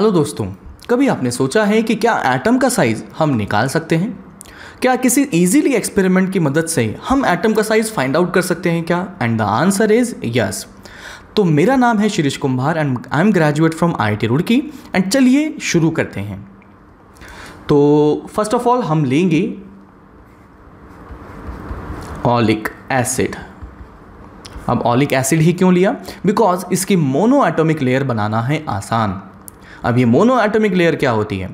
hello दोस्तों कभी आपने सोचा है कि क्या एटम का साइज़ हम निकाल सकते हैं क्या किसी इजीली एक्सपेरिमेंट की मदद से हम एटम का साइज़ फाइंड आउट कर सकते हैं क्या and the answer is yes तो मेरा नाम है Shirish Kumbhar and I am graduate from I T Roorkee and चलिए शुरू करते हैं तो फर्स्ट ऑफ ऑल हम लेंगे ऑलिक एसिड अब ऑलिक एसिड ही क्यों लिया बिकॉज इसकी मोनो एटॉमिक लेयर बनाना है आसान अब ये मोनो एटोमिक लेयर क्या होती है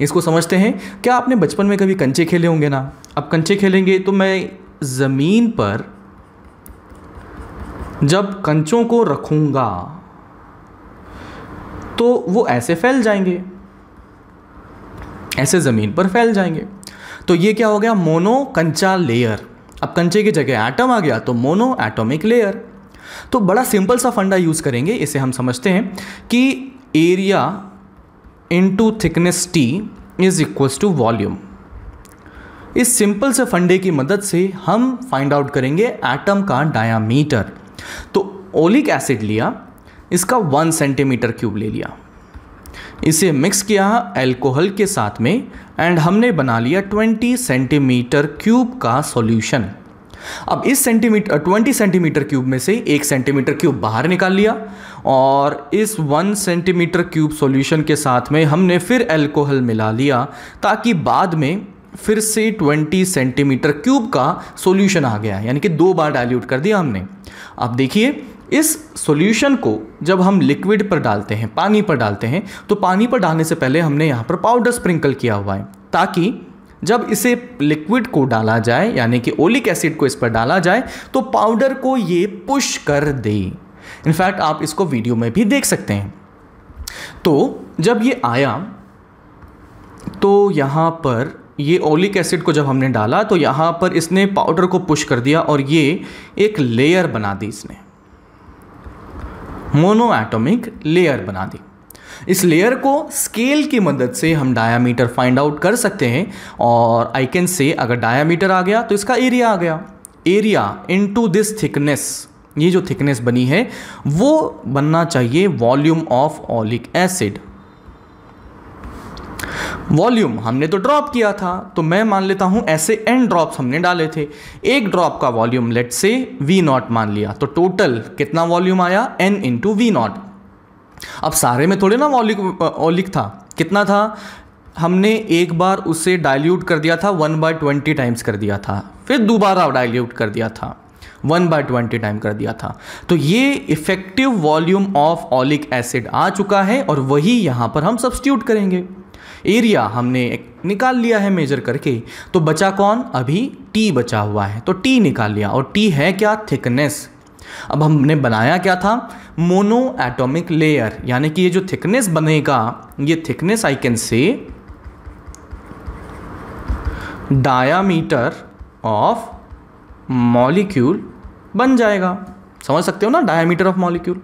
इसको समझते हैं क्या आपने बचपन में कभी कंचे खेले होंगे ना अब कंचे खेलेंगे तो मैं ज़मीन पर जब कंचों को रखूँगा तो वो ऐसे फैल जाएंगे ऐसे ज़मीन पर फैल जाएंगे तो ये क्या हो गया मोनो कंचा लेयर अब कंचे की जगह एटम आ गया तो मोनो एटॉमिक लेयर तो बड़ा सिंपल सा फंडा यूज़ करेंगे इसे हम समझते हैं कि area into thickness T is equals to volume इस सिंपल से फंडे की मदद से हम फाइंड आउट करेंगे एटम का डायामीटर तो ओलिक एसिड लिया इसका वन सेंटीमीटर क्यूब ले लिया इसे मिक्स किया एल्कोहल के साथ में एंड हमने बना लिया 20 सेंटीमीटर क्यूब का सॉल्यूशन अब इस सेंटीमीटर ट्वेंटी सेंटीमीटर क्यूब में से एक सेंटीमीटर क्यूब बाहर निकाल लिया और इस वन सेंटीमीटर क्यूब सॉल्यूशन के साथ में हमने फिर एल्कोहल मिला लिया ताकि बाद में फिर से 20 सेंटीमीटर क्यूब का सॉल्यूशन आ गया यानी कि दो बार डायल्यूट कर दिया हमने अब देखिए इस सॉल्यूशन को जब हम लिक्विड पर डालते हैं पानी पर डालते हैं तो पानी पर डालने से पहले हमने यहाँ पर पाउडर स्प्रिंकल किया हुआ है ताकि जब इसे लिक्विड को डाला जाए यानी कि ओलिक एसिड को इस पर डाला जाए तो पाउडर को ये पुश कर दे इनफैक्ट आप इसको वीडियो में भी देख सकते हैं तो जब ये आया तो यहाँ पर ये ओलिक एसिड को जब हमने डाला तो यहाँ पर इसने पाउडर को पुश कर दिया और ये एक लेयर बना दी इसने मोनो एटॉमिक लेयर बना दी इस लेयर को स्केल की मदद से हम डायामीटर फाइंड आउट कर सकते हैं और आई कैन से अगर डायामीटर आ गया तो इसका एरिया आ गया एरिया इनटू दिस थिकनेस ये जो थिकनेस बनी है वो बनना चाहिए volume of oleic acid volume हमने तो ड्रॉप किया था तो मैं मान लेता हूं ऐसे एन ड्रॉप्स हमने डाले थे एक ड्रॉप का volume let say V naught मान लिया तो टोटल कितना वॉल्यूम आया एन इंटू वी नॉट अब सारे में थोड़े ना ओलिक ओलिक था कितना था हमने एक बार उसे डाइल्यूट कर दिया था वन बाय ट्वेंटी टाइम्स कर दिया था फिर दोबारा डाइल्यूट कर दिया था वन बाय ट्वेंटी टाइम कर दिया था तो ये effective volume of oleic acid आ चुका है और वही यहाँ पर हम सब्सटीट्यूट करेंगे एरिया हमने निकाल लिया है मेजर करके तो बचा कौन अभी टी बचा हुआ है तो टी निकाल लिया और टी है क्या थिकनेस अब हमने बनाया क्या था मोनो एटोमिक लेयर यानी कि ये जो थिकनेस बनेगा ये thickness I can say diameter of molecule बन जाएगा समझ सकते हो ना डायामीटर ऑफ मॉलिक्यूल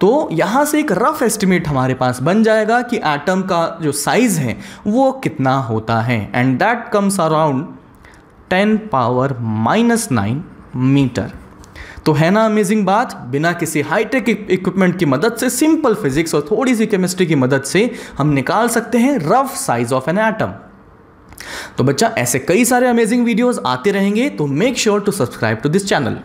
तो यहाँ से एक रफ एस्टिमेट हमारे पास बन जाएगा कि एटम का जो साइज है वो कितना होता है and that comes around 10 power minus nine metre तो है ना अमेजिंग बात बिना किसी हाईटेक इक्विपमेंट की मदद से सिंपल फिजिक्स और थोड़ी सी केमिस्ट्री की मदद से हम निकाल सकते हैं rough size of an atom तो बच्चा ऐसे कई सारे अमेजिंग वीडियोस आते रहेंगे तो make sure to subscribe to this channel